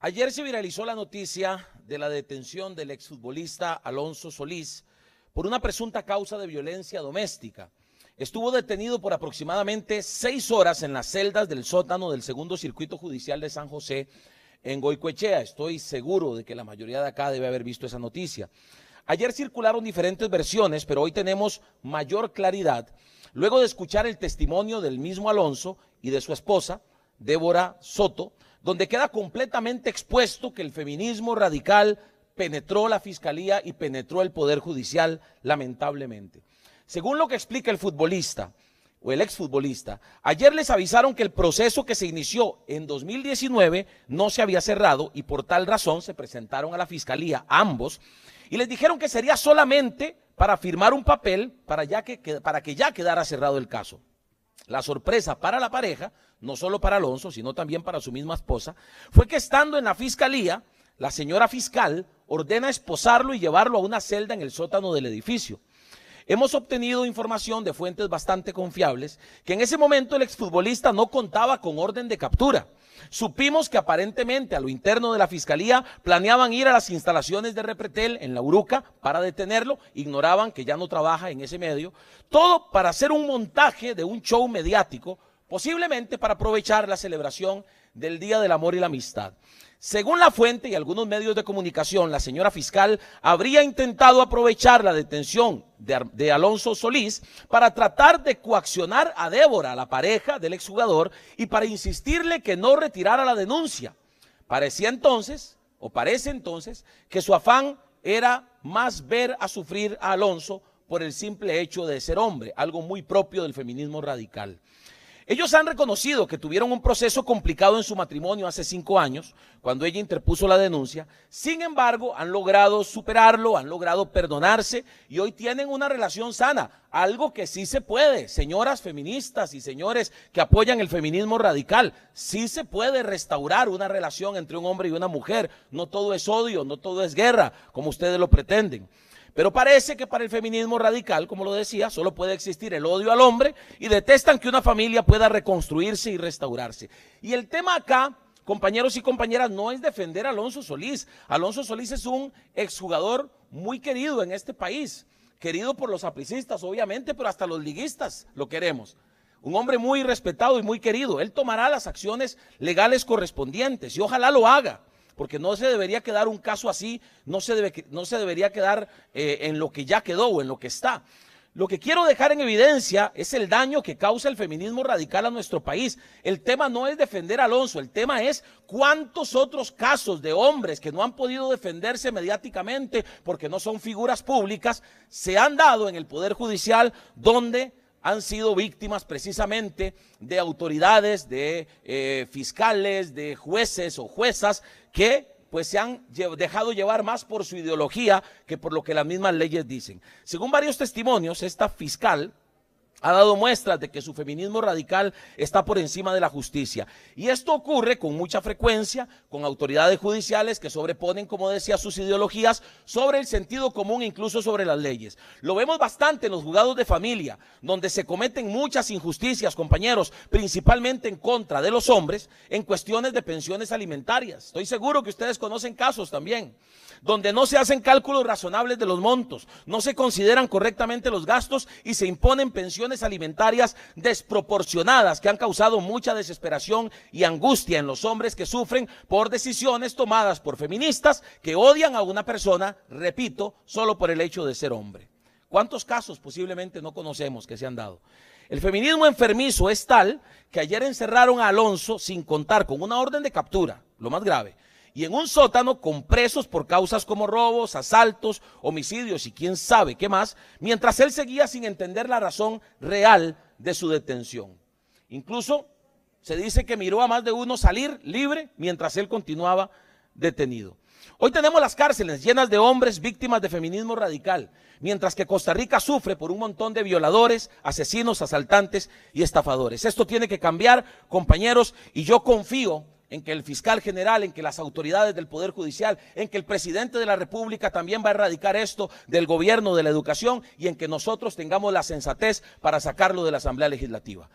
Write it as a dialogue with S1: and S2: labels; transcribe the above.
S1: Ayer se viralizó la noticia de la detención del exfutbolista Alonso Solís por una presunta causa de violencia doméstica. Estuvo detenido por aproximadamente seis horas en las celdas del sótano del segundo circuito judicial de San José en Goicoechea. Estoy seguro de que la mayoría de acá debe haber visto esa noticia. Ayer circularon diferentes versiones, pero hoy tenemos mayor claridad luego de escuchar el testimonio del mismo Alonso y de su esposa, Débora Soto, donde queda completamente expuesto que el feminismo radical penetró la fiscalía y penetró el poder judicial, lamentablemente. Según lo que explica el futbolista o el exfutbolista, ayer les avisaron que el proceso que se inició en 2019 no se había cerrado y por tal razón se presentaron a la fiscalía ambos y les dijeron que sería solamente para firmar un papel para, para que ya quedara cerrado el caso. La sorpresa para la pareja, no solo para Alonso, sino también para su misma esposa, fue que estando en la fiscalía, la señora fiscal ordena esposarlo y llevarlo a una celda en el sótano del edificio. Hemos obtenido información de fuentes bastante confiables que en ese momento el exfutbolista no contaba con orden de captura. Supimos que aparentemente a lo interno de la fiscalía planeaban ir a las instalaciones de Repretel en La Uruca para detenerlo, ignoraban que ya no trabaja en ese medio, todo para hacer un montaje de un show mediático, posiblemente para aprovechar la celebración del Día del Amor y la Amistad. Según la fuente y algunos medios de comunicación, la señora fiscal habría intentado aprovechar la detención de, Alonso Solís para tratar de coaccionar a Débora, la pareja del exjugador, y para insistirle que no retirara la denuncia. Parecía entonces, o parece entonces, que su afán era más ver a sufrir a Alonso por el simple hecho de ser hombre, algo muy propio del feminismo radical. Ellos han reconocido que tuvieron un proceso complicado en su matrimonio hace cinco años, cuando ella interpuso la denuncia. Sin embargo, han logrado superarlo, han logrado perdonarse y hoy tienen una relación sana, algo que sí se puede. Señoras feministas y señores que apoyan el feminismo radical, sí se puede restaurar una relación entre un hombre y una mujer. No todo es odio, no todo es guerra, como ustedes lo pretenden. Pero parece que para el feminismo radical, como lo decía, solo puede existir el odio al hombre y detestan que una familia pueda reconstruirse y restaurarse. Y el tema acá compañeros y compañeras, no es defender a Alonso Solís. Alonso Solís es un exjugador muy querido en este país, querido por los aplicistas, obviamente, pero hasta los liguistas lo queremos. Un hombre muy respetado y muy querido. Él tomará las acciones legales correspondientes y ojalá lo haga porque no se debería quedar un caso así, no se, no se debería quedar eh, en lo que ya quedó o en lo que está. Lo que quiero dejar en evidencia es el daño que causa el feminismo radical a nuestro país. El tema no es defender a Alonso, el tema es cuántos otros casos de hombres que no han podido defenderse mediáticamente porque no son figuras públicas se han dado en el Poder Judicial donde han sido víctimas precisamente de autoridades, de eh, fiscales, de jueces o juezas que pues se han dejado llevar más por su ideología que por lo que las mismas leyes dicen. Según varios testimonios, esta fiscal ha dado muestras de que su feminismo radical está por encima de la justicia. Y esto ocurre con mucha frecuencia, con autoridades judiciales que sobreponen, como decía, sus ideologías sobre el sentido común, e incluso sobre las leyes. Lo vemos bastante en los juzgados de familia, donde se cometen muchas injusticias, compañeros, principalmente en contra de los hombres, en cuestiones de pensiones alimentarias. Estoy seguro que ustedes conocen casos también, donde no se hacen cálculos razonables de los montos, no se consideran correctamente los gastos y se imponen pensiones alimentarias desproporcionadas que han causado mucha desesperación y angustia en los hombres que sufren por decisiones tomadas por feministas que odian a una persona, repito, solo por el hecho de ser hombre. ¿Cuántos casos posiblemente no conocemos que se han dado? El feminismo enfermizo es tal que ayer encerraron a Alonso sin contar con una orden de captura, lo más grave, y en un sótano con presos por causas como robos, asaltos, homicidios y quién sabe qué más, mientras él seguía sin entender la razón real de su detención. Incluso se dice que miró a más de uno salir libre mientras él continuaba detenido. Hoy tenemos las cárceles llenas de hombres víctimas de feminismo radical, mientras que Costa Rica sufre por un montón de violadores, asesinos, asaltantes y estafadores. Esto tiene que cambiar, compañeros, y yo confío en que el fiscal general, en que las autoridades del Poder Judicial, en que el presidente de la República también va a erradicar esto del gobierno, de la educación y en que nosotros tengamos la sensatez para sacarlo de la Asamblea Legislativa.